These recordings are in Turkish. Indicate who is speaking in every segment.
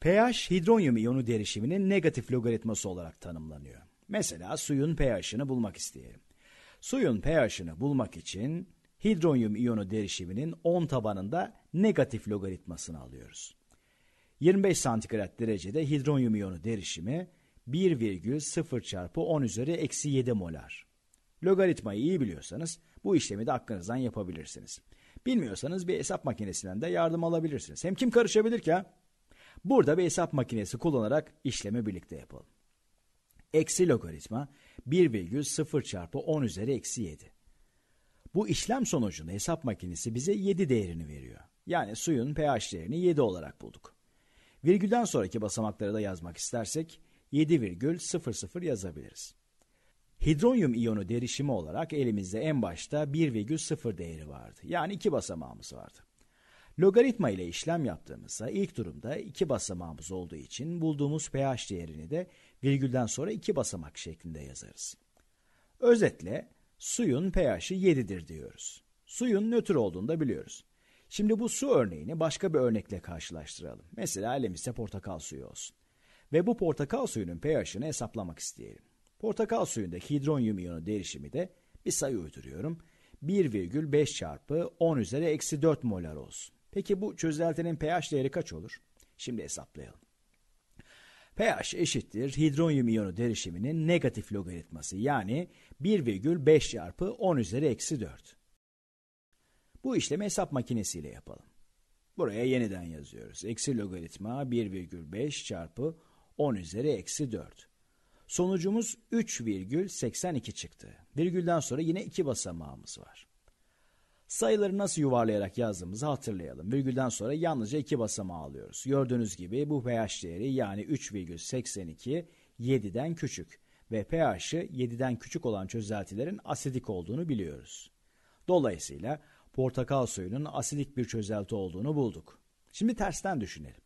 Speaker 1: pH hidronyum iyonu derişiminin negatif logaritması olarak tanımlanıyor. Mesela suyun pH'ini bulmak isteyelim. Suyun pH'ini bulmak için hidronyum iyonu derişiminin 10 tabanında negatif logaritmasını alıyoruz. 25 santigrat derecede hidronyum iyonu derişimi 1,0 çarpı 10 üzeri eksi 7 molar. Logaritmayı iyi biliyorsanız bu işlemi de aklınızdan yapabilirsiniz. Bilmiyorsanız bir hesap makinesinden de yardım alabilirsiniz. Hem kim karışabilir ki ha? Burada bir hesap makinesi kullanarak işlemi birlikte yapalım. Eksi logaritma 1,0 çarpı 10 üzeri eksi 7. Bu işlem sonucunda hesap makinesi bize 7 değerini veriyor. Yani suyun pH değerini 7 olarak bulduk. Virgülden sonraki basamakları da yazmak istersek 7,00 yazabiliriz. Hidronyum iyonu derişimi olarak elimizde en başta 1,0 değeri vardı. Yani iki basamağımız vardı. Logaritma ile işlem yaptığımızda ilk durumda iki basamağımız olduğu için bulduğumuz pH değerini de virgülden sonra iki basamak şeklinde yazarız. Özetle suyun pH'i 7'dir diyoruz. Suyun nötr olduğunu da biliyoruz. Şimdi bu su örneğini başka bir örnekle karşılaştıralım. Mesela elimizde portakal suyu olsun. Ve bu portakal suyunun pH'ini hesaplamak isteyelim. Portakal suyunda hidronyum iyonu derişimi de bir sayı uyduruyorum. 1,5 çarpı 10 üzeri eksi 4 molar olsun. Peki bu çözeltinin pH değeri kaç olur? Şimdi hesaplayalım. pH eşittir hidronyum iyonu derişiminin negatif logaritması yani 1,5 çarpı 10 üzeri eksi 4. Bu işlemi hesap makinesiyle yapalım. Buraya yeniden yazıyoruz. Eksi logaritma 1,5 çarpı 10 üzeri eksi 4. Sonucumuz 3,82 çıktı. Virgülden sonra yine iki basamağımız var. Sayıları nasıl yuvarlayarak yazdığımızı hatırlayalım. Virgülden sonra yalnızca iki basamağı alıyoruz. Gördüğünüz gibi bu pH değeri yani 3,82 7'den küçük ve pH'ı 7'den küçük olan çözeltilerin asidik olduğunu biliyoruz. Dolayısıyla portakal suyunun asidik bir çözelti olduğunu bulduk. Şimdi tersten düşünelim.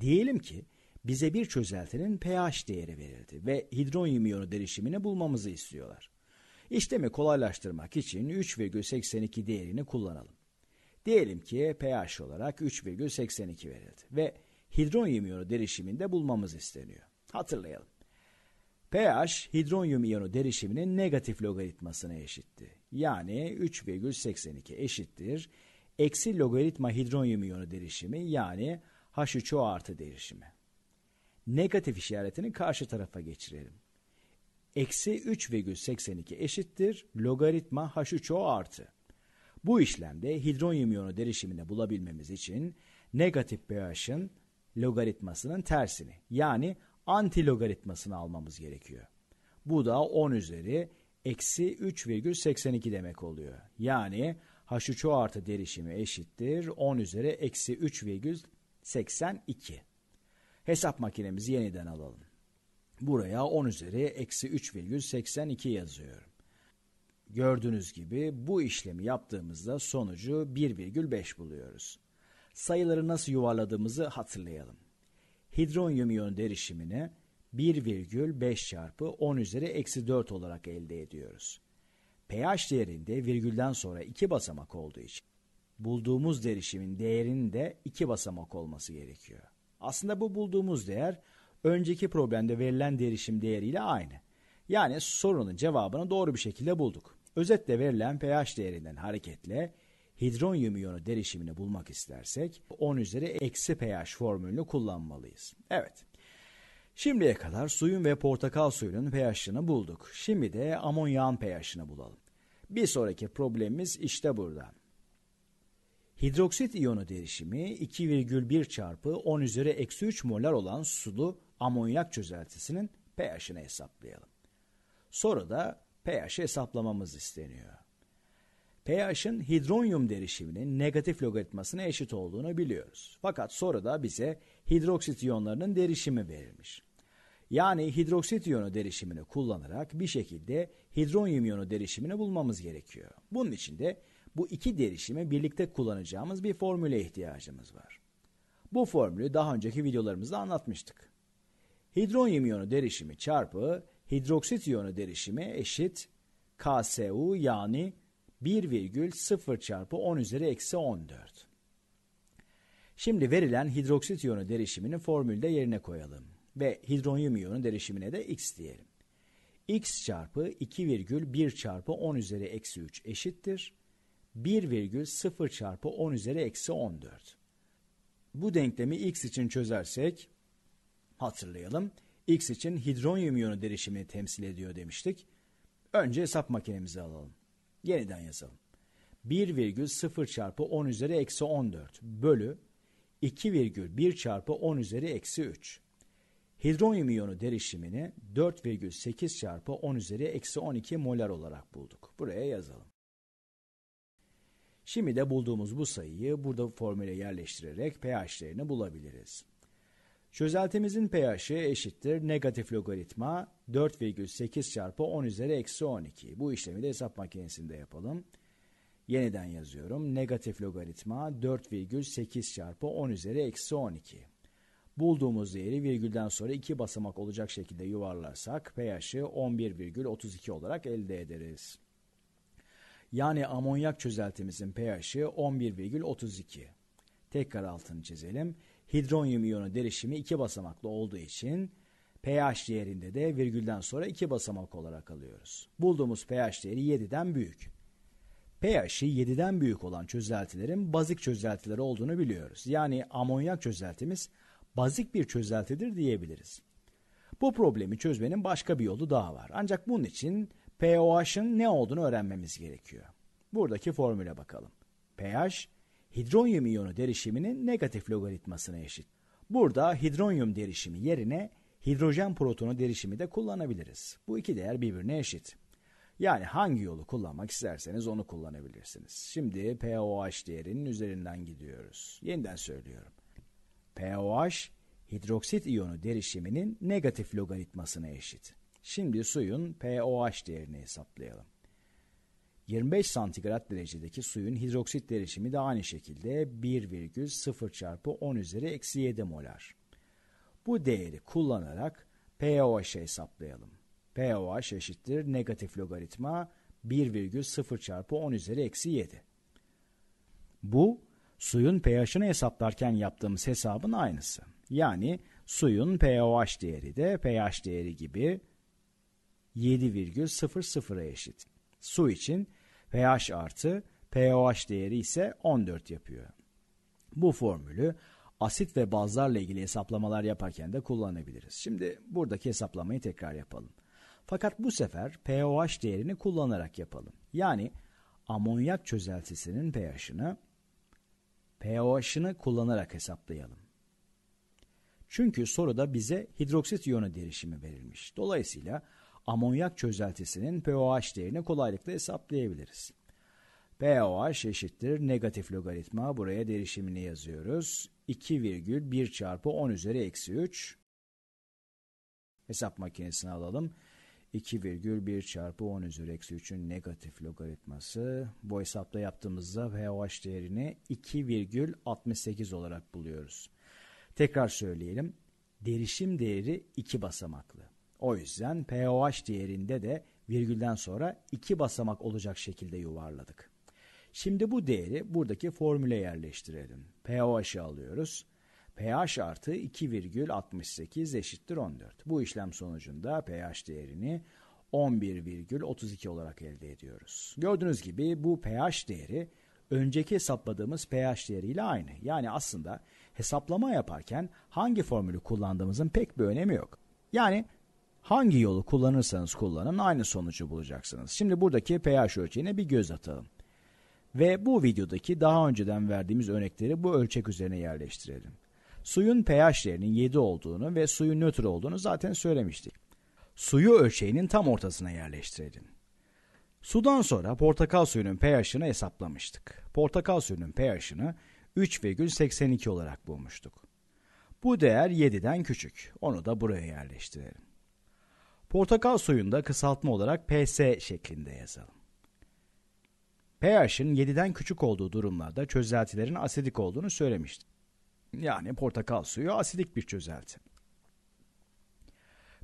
Speaker 1: Diyelim ki bize bir çözeltinin pH değeri verildi ve hidronyum iyonu derişimini bulmamızı istiyorlar. İşlemi kolaylaştırmak için 3,82 değerini kullanalım. Diyelim ki pH olarak 3,82 verildi ve hidronyum iyonu derişiminde bulmamız isteniyor. Hatırlayalım. pH hidronyum iyonu derişiminin negatif logaritmasına eşitti. Yani 3,82 eşittir. Eksi logaritma hidronyum iyonu derişimi yani H3O artı derişimi. Negatif işaretini karşı tarafa geçirelim eksi 3,82 eşittir logaritma H3O artı. Bu işlemde hidronyum iyonu derişimini bulabilmemiz için negatif pH'in logaritmasının tersini yani anti logaritmasını almamız gerekiyor. Bu da 10 üzeri eksi 3,82 demek oluyor. Yani H3O artı derişimi eşittir 10 üzeri eksi 3,82. Hesap makinemizi yeniden alalım. Buraya 10 üzeri eksi 3,82 yazıyorum. Gördüğünüz gibi bu işlemi yaptığımızda sonucu 1,5 buluyoruz. Sayıları nasıl yuvarladığımızı hatırlayalım. Hidronyum iyon derişimini 1,5 çarpı 10 üzeri eksi 4 olarak elde ediyoruz. pH değerinde virgülden sonra 2 basamak olduğu için bulduğumuz derişimin değerinin de 2 basamak olması gerekiyor. Aslında bu bulduğumuz değer önceki problemde verilen derişim değeriyle aynı. Yani sorunun cevabını doğru bir şekilde bulduk. Özetle verilen pH değerinden hareketle hidronyum iyonu derişimini bulmak istersek 10 üzeri eksi pH formülünü kullanmalıyız. Evet. Şimdiye kadar suyun ve portakal suyunun pH'ını bulduk. Şimdi de amonyağın pH'ını bulalım. Bir sonraki problemimiz işte burada. Hidroksit iyonu derişimi 2,1 çarpı 10 üzeri eksi 3 molar olan sulu amonyak çözeltisinin pH'ini hesaplayalım. Sonra da pH'i hesaplamamız isteniyor. pH'in hidronyum derişiminin negatif logaritmasına eşit olduğunu biliyoruz. Fakat sonra da bize hidroksit iyonlarının derişimi verilmiş. Yani hidroksit iyonu derişimini kullanarak bir şekilde hidronyum iyonu derişimini bulmamız gerekiyor. Bunun için de bu iki derişimi birlikte kullanacağımız bir formüle ihtiyacımız var. Bu formülü daha önceki videolarımızda anlatmıştık. Hidronyum iyonu derişimi çarpı hidroksit iyonu derişimi eşit KSU yani 1,0 çarpı 10 üzeri eksi 14. Şimdi verilen hidroksit iyonu derişimini formülde yerine koyalım ve hidronyum iyonu derişimine de x diyelim. x çarpı 2,1 çarpı 10 üzeri eksi 3 eşittir. 1,0 çarpı 10 üzeri eksi 14. Bu denklemi x için çözersek Hatırlayalım. X için hidronyum iyonu derişimini temsil ediyor demiştik. Önce hesap makinemizi alalım. Yeniden yazalım. 1,0 çarpı 10 üzeri eksi 14 bölü 2,1 çarpı 10 üzeri eksi 3. Hidronyum iyonu derişimini 4,8 çarpı 10 üzeri eksi 12 molar olarak bulduk. Buraya yazalım. Şimdi de bulduğumuz bu sayıyı burada formüle yerleştirerek pH değerini bulabiliriz. Çözeltimizin pH'i eşittir negatif logaritma 4,8 çarpı 10 üzeri eksi 12. Bu işlemi de hesap makinesinde yapalım. Yeniden yazıyorum. Negatif logaritma 4,8 çarpı 10 üzeri eksi 12. Bulduğumuz değeri virgülden sonra iki basamak olacak şekilde yuvarlarsak pH'i 11,32 olarak elde ederiz. Yani amonyak çözeltimizin pH'i 11,32. Tekrar altını çizelim. Hidronyum iyonu derişimi iki basamaklı olduğu için pH değerinde de virgülden sonra iki basamak olarak alıyoruz. Bulduğumuz pH değeri 7'den büyük. pH'i 7'den büyük olan çözeltilerin bazik çözeltileri olduğunu biliyoruz. Yani amonyak çözeltimiz bazik bir çözeltidir diyebiliriz. Bu problemi çözmenin başka bir yolu daha var. Ancak bunun için pOH'ın ne olduğunu öğrenmemiz gerekiyor. Buradaki formüle bakalım. pH hidronyum iyonu derişiminin negatif logaritmasına eşit. Burada hidronyum derişimi yerine hidrojen protonu derişimi de kullanabiliriz. Bu iki değer birbirine eşit. Yani hangi yolu kullanmak isterseniz onu kullanabilirsiniz. Şimdi POH değerinin üzerinden gidiyoruz. Yeniden söylüyorum. POH hidroksit iyonu derişiminin negatif logaritmasına eşit. Şimdi suyun POH değerini hesaplayalım. 25 santigrat derecedeki suyun hidroksit derişimi de aynı şekilde 1,0 çarpı 10 üzeri eksi 7 molar. Bu değeri kullanarak pOH hesaplayalım. pOH eşittir negatif logaritma 1,0 çarpı 10 üzeri eksi 7. Bu suyun pH'ını hesaplarken yaptığımız hesabın aynısı. Yani suyun pOH değeri de pH değeri gibi 7,00'a eşit. Su için pH artı pOH değeri ise 14 yapıyor. Bu formülü asit ve bazlarla ilgili hesaplamalar yaparken de kullanabiliriz. Şimdi buradaki hesaplamayı tekrar yapalım. Fakat bu sefer pOH değerini kullanarak yapalım. Yani amonyak çözeltisinin pH'ını pOH'ını kullanarak hesaplayalım. Çünkü soruda bize hidroksit iyonu derişimi verilmiş. Dolayısıyla amonyak çözeltisinin pOH değerini kolaylıkla hesaplayabiliriz. pOH eşittir negatif logaritma buraya derişimini yazıyoruz. 2,1 çarpı 10 üzeri eksi 3. Hesap makinesini alalım. 2,1 çarpı 10 üzeri eksi 3'ün negatif logaritması. Bu hesapta yaptığımızda pOH değerini 2,68 olarak buluyoruz. Tekrar söyleyelim. Derişim değeri 2 basamaklı. O yüzden pOH değerinde de virgülden sonra iki basamak olacak şekilde yuvarladık. Şimdi bu değeri buradaki formüle yerleştirelim. pOH'ı alıyoruz. pH artı 2,68 eşittir 14. Bu işlem sonucunda pH değerini 11,32 olarak elde ediyoruz. Gördüğünüz gibi bu pH değeri önceki hesapladığımız pH değeriyle aynı. Yani aslında hesaplama yaparken hangi formülü kullandığımızın pek bir önemi yok. Yani Hangi yolu kullanırsanız kullanın aynı sonucu bulacaksınız. Şimdi buradaki pH ölçeğine bir göz atalım. Ve bu videodaki daha önceden verdiğimiz örnekleri bu ölçek üzerine yerleştirelim. Suyun pH değerinin 7 olduğunu ve suyun nötr olduğunu zaten söylemiştik. Suyu ölçeğinin tam ortasına yerleştirelim. Sudan sonra portakal suyunun pH'ını hesaplamıştık. Portakal suyunun pH'ını 3,82 olarak bulmuştuk. Bu değer 7'den küçük. Onu da buraya yerleştirelim. Portakal suyunda kısaltma olarak PS şeklinde yazalım. pH'in 7'den küçük olduğu durumlarda çözeltilerin asidik olduğunu söylemiştim. Yani portakal suyu asidik bir çözelti.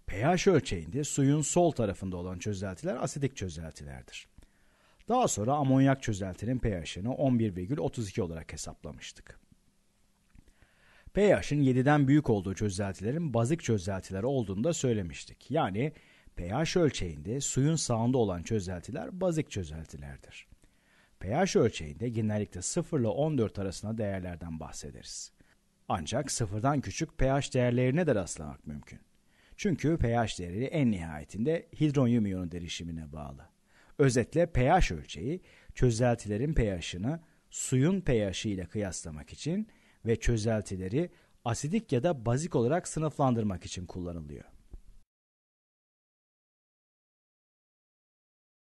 Speaker 1: pH ölçeğinde suyun sol tarafında olan çözeltiler asidik çözeltilerdir. Daha sonra amonyak çözeltinin pH'ini 11,32 olarak hesaplamıştık pH'in 7'den büyük olduğu çözeltilerin bazik çözeltiler olduğunu da söylemiştik. Yani pH ölçeğinde suyun sağında olan çözeltiler bazik çözeltilerdir. pH ölçeğinde genellikle 0 ile 14 arasında değerlerden bahsederiz. Ancak sıfırdan küçük pH değerlerine de rastlamak mümkün. Çünkü pH değeri en nihayetinde hidronyum iyonu derişimine bağlı. Özetle pH ölçeği çözeltilerin pH'ını suyun pH'i ile kıyaslamak için ve çözeltileri asidik ya da bazik olarak sınıflandırmak için kullanılıyor.